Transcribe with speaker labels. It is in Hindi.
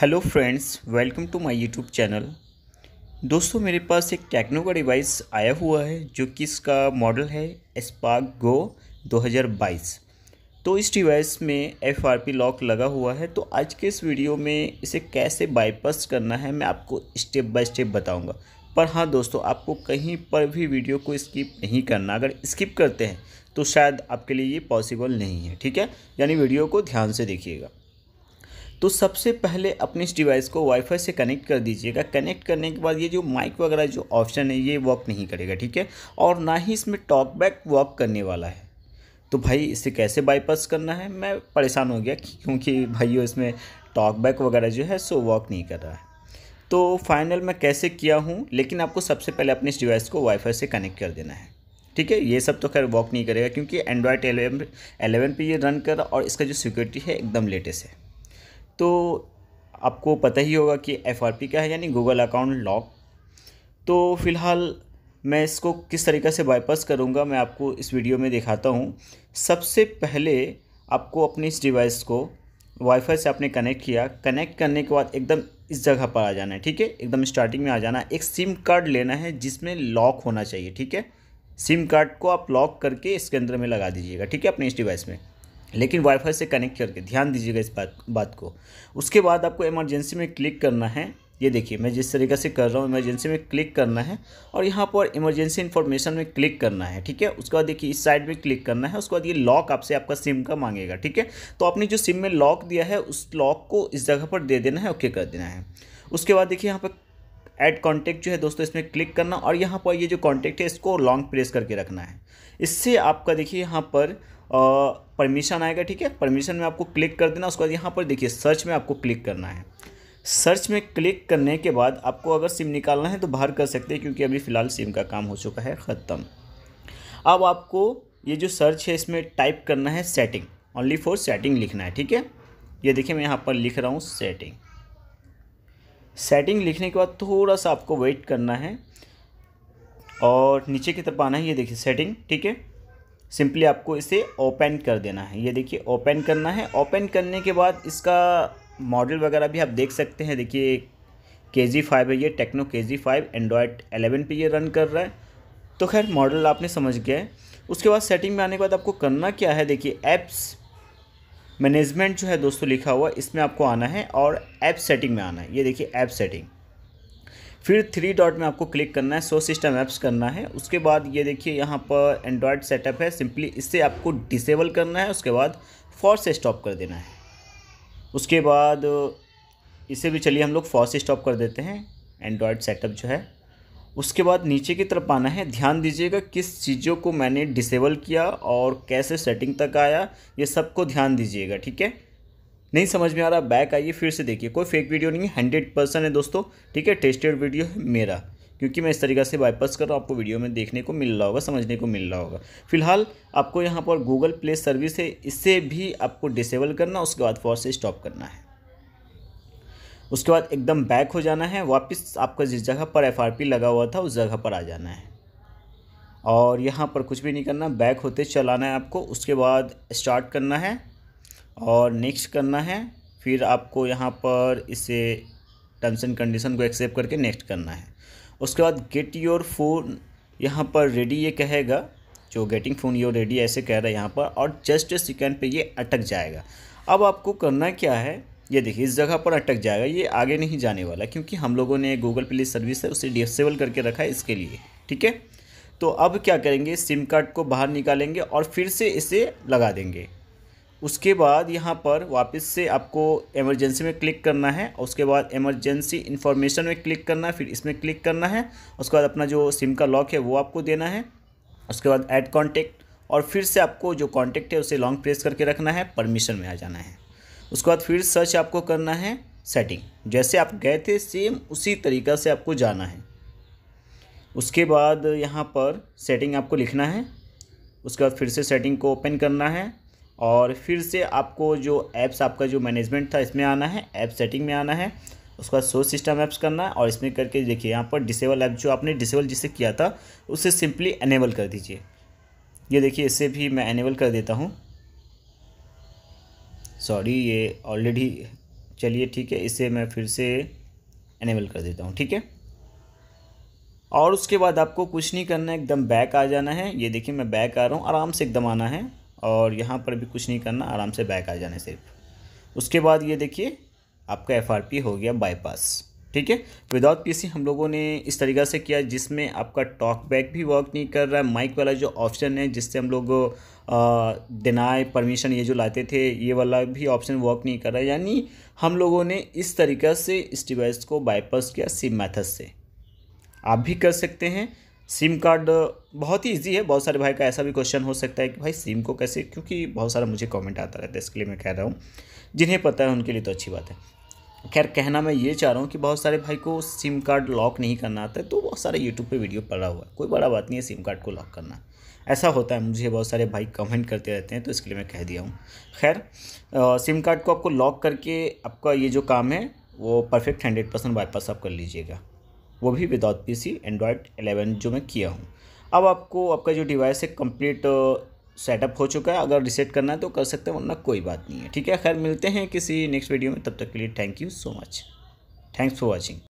Speaker 1: hello friends welcome to my YouTube channel दोस्तों मेरे पास एक टेक्नो का डिवाइस आया हुआ है जो कि इसका मॉडल है स्पार्क गो 2022 तो इस डिवाइस में एफ आर पी लॉक लगा हुआ है तो आज के इस वीडियो में इसे कैसे बाईपास करना है मैं आपको स्टेप बाय स्टेप बताऊंगा पर हाँ दोस्तों आपको कहीं पर भी वीडियो को स्किप नहीं करना अगर स्किप करते हैं तो शायद आपके लिए ये पॉसिबल नहीं है ठीक है यानी वीडियो को ध्यान से देखिएगा तो सबसे पहले अपने इस डिवाइस को वाईफाई से कनेक्ट कर दीजिएगा कनेक्ट करने के बाद ये जो माइक वगैरह जो ऑप्शन है ये वर्क नहीं करेगा ठीक है और ना ही इसमें टॉकबैक वर्क करने वाला है तो भाई इसे कैसे बाईपास करना है मैं परेशान हो गया क्योंकि भाई इसमें टॉकबैक वगैरह जो है सो वर्क नहीं कर रहा है तो फाइनल मैं कैसे किया हूँ लेकिन आपको सबसे पहले अपने इस डिवाइस को वाईफाई से कनेक्ट कर देना है ठीक है ये सब तो खैर वर्क नहीं करेगा क्योंकि एंड्रॉयड एलेवन एलेवन पर ये रन कर और इसका जो सिक्योरिटी है एकदम लेटेस्ट है तो आपको पता ही होगा कि एफ क्या है यानी गूगल अकाउंट लॉक तो फ़िलहाल मैं इसको किस तरीके से बाईपास करूँगा मैं आपको इस वीडियो में दिखाता हूँ सबसे पहले आपको अपने इस डिवाइस को वाईफाई से आपने कनेक्ट किया कनेक्ट करने के बाद एकदम इस जगह पर आ जाना है ठीक है एकदम स्टार्टिंग में आ जाना है एक सिम कार्ड लेना है जिसमें लॉक होना चाहिए ठीक है सिम कार्ड को आप लॉक करके इसके अंदर में लगा दीजिएगा ठीक है अपने इस डिवाइस में लेकिन वाईफाई से कनेक्ट करके ध्यान दीजिएगा इस बात बात को उसके बाद आपको इमरजेंसी में क्लिक करना है ये देखिए मैं जिस तरीके से कर रहा हूँ इमरजेंसी में क्लिक करना है और यहाँ पर इमरजेंसी इन्फॉर्मेशन में क्लिक करना है ठीक है उसके बाद देखिए इस साइड में क्लिक करना है उसके बाद ये लॉक आपसे आपका सिम का मांगेगा ठीक है तो आपने जो सिम में लॉक दिया है उस लॉक को इस जगह पर दे देना है ओके कर देना है उसके बाद देखिए यहाँ पर एड कॉन्टैक्ट जो है दोस्तों इसमें क्लिक करना और यहाँ पर ये जो कॉन्टैक्ट है इसको लॉन्ग प्रेस करके रखना है इससे आपका देखिए यहाँ पर परमिशन आएगा ठीक है परमिशन में आपको क्लिक कर देना उसके बाद यहाँ पर देखिए सर्च में आपको क्लिक करना है सर्च में क्लिक करने के बाद आपको अगर सिम निकालना है तो बाहर कर सकते हैं क्योंकि अभी फ़िलहाल सिम का काम हो चुका है ख़त्म अब आपको ये जो सर्च है इसमें टाइप करना है सेटिंग ओनली फॉर सेटिंग लिखना है ठीक है ये देखिए मैं यहाँ पर लिख रहा हूँ सेटिंग सेटिंग लिखने के बाद थोड़ा सा आपको वेट करना है और नीचे की तरफ आना है ये देखिए सेटिंग ठीक है सिंपली आपको इसे ओपन कर देना है ये देखिए ओपन करना है ओपन करने के बाद इसका मॉडल वगैरह भी आप देख सकते हैं देखिए के जी फाइव है ये टेक्नो के जी फाइव एंड्रॉयड एलेवन पर ये रन कर रहा है तो खैर मॉडल आपने समझ गया है उसके बाद सेटिंग में आने के बाद आपको करना क्या है देखिए ऐप्स मैनेजमेंट जो है दोस्तों लिखा हुआ इसमें आपको आना है और ऐप सेटिंग में आना है ये देखिए ऐप सेटिंग फिर थ्री डॉट में आपको क्लिक करना है सो सिस्टम ऐप्स करना है उसके बाद ये देखिए यहाँ पर एंड्रॉयड सेटअप है सिंपली इससे आपको डिसेबल करना है उसके बाद से स्टॉप कर देना है उसके बाद इसे भी चलिए हम लोग फॉर से स्टॉप कर देते हैं एंड्रॉयड सेटअप जो है उसके बाद नीचे की तरफ आना है ध्यान दीजिएगा किस चीज़ों को मैंने डिसेबल किया और कैसे सेटिंग तक आया ये सबको ध्यान दीजिएगा ठीक है नहीं समझ में आ रहा बैक आइए फिर से देखिए कोई फेक वीडियो नहीं है हंड्रेड परसेंट है दोस्तों ठीक है टेस्टेड वीडियो है मेरा क्योंकि मैं इस तरीके से बाईपास कर रहा हूँ आपको वीडियो में देखने को मिल रहा होगा समझने को मिल रहा होगा फिलहाल आपको यहाँ पर गूगल प्ले सर्विस है इससे भी आपको डिसेबल करना उसके बाद फॉर से स्टॉप करना है उसके बाद एकदम बैक हो जाना है वापस आपका जिस जगह पर एफ लगा हुआ था उस जगह पर आ जाना है और यहाँ पर कुछ भी नहीं करना बैक होते चलाना है आपको उसके बाद स्टार्ट करना है और नेक्स्ट करना है फिर आपको यहाँ पर इसे टर्म्स एंड कंडीशन को एक्सेप्ट करके नेक्स्ट करना है उसके बाद गेट योर फ़ोन यहाँ पर रेडी ये कहेगा जो गेटिंग फ़ोन योर रेडी ऐसे कह रहा है यहाँ पर और जस्ट सेकेंड पर ये अटक जाएगा अब आपको करना क्या है ये देखिए इस जगह पर अटक जाएगा ये आगे नहीं जाने वाला क्योंकि हम लोगों ने गूगल प्ले सर्विस है उसे डिसेबल करके रखा है इसके लिए ठीक है तो अब क्या करेंगे सिम कार्ड को बाहर निकालेंगे और फिर से इसे लगा देंगे उसके बाद यहाँ पर वापस से आपको इमरजेंसी में क्लिक करना है उसके बाद इमरजेंसी इन्फॉर्मेशन में क्लिक करना है फिर इसमें क्लिक करना है उसके बाद अपना जो सिम का लॉक है वो आपको देना है उसके बाद ऐड कॉन्टेक्ट और फिर से आपको जो कॉन्टेक्ट है उसे लॉन्ग प्रेस करके रखना है परमिशन में आ जाना है उसके बाद फिर सर्च आपको करना है सेटिंग जैसे आप गए थे सेम उसी तरीका से आपको जाना है उसके बाद यहाँ पर सेटिंग आपको लिखना है उसके बाद फिर से सेटिंग को ओपन करना है और फिर से आपको जो ऐप्स आपका जो मैनेजमेंट था इसमें आना है ऐप सेटिंग में आना है उसके बाद सोर्स सिस्टम ऐप्स करना है और इसमें करके देखिए यहाँ पर डिसेबल ऐप जो आपने डिसेबल जिसे किया था उसे सिंपली एनेबल कर दीजिए ये देखिए इसे भी मैं एनेबल कर देता हूँ सॉरी ये ऑलरेडी चलिए ठीक है इसे मैं फिर से एनेबल कर देता हूँ ठीक है और उसके बाद आपको कुछ नहीं करना है एकदम बैक आ जाना है ये देखिए मैं बैक आ रहा हूँ आराम से एकदम आना है और यहाँ पर भी कुछ नहीं करना आराम से बैक आ जाना सिर्फ उसके बाद ये देखिए आपका एफ हो गया बाईपास ठीक है विदाउट पीसी हम लोगों ने इस तरीक़े से किया जिसमें आपका टॉक बैक भी वर्क नहीं कर रहा है माइक वाला जो ऑप्शन है जिससे हम लोग डिनाई परमिशन ये जो लाते थे ये वाला भी ऑप्शन वर्क नहीं कर रहा है यानी हम लोगों ने इस तरीक़े से इस डिवाइस को बाईपास किया सिम मैथड से आप भी कर सकते हैं सिम कार्ड बहुत ही इजी है बहुत सारे भाई का ऐसा भी क्वेश्चन हो सकता है कि भाई सिम को कैसे क्योंकि बहुत सारा मुझे कमेंट आता रहता है इसके लिए मैं कह रहा हूँ जिन्हें पता है उनके लिए तो अच्छी बात है खैर कहना मैं ये चाह रहा हूँ कि बहुत सारे भाई को सिम कार्ड लॉक नहीं करना आता है तो बहुत सारे यूट्यूब पर वीडियो पड़ा हुआ है कोई बड़ा बात नहीं है सिम कार्ड को लॉक करना ऐसा होता है मुझे बहुत सारे भाई कमेंट करते रहते हैं तो इसके लिए मैं कह दिया हूँ खैर सिम कार्ड को आपको लॉक करके आपका ये जो काम है वो परफेक्ट हंड्रेड परसेंट बाईपास आप कर लीजिएगा वो भी without P C Android eleven जो मैं किया हूँ अब आपको आपका जो डिवाइस है कंप्लीट सेटअप uh, हो चुका है अगर रिसेट करना है तो कर सकते हैं वरना कोई बात नहीं है ठीक है खैर मिलते हैं किसी नेक्स्ट वीडियो में तब तक के लिए thank you so much thanks for watching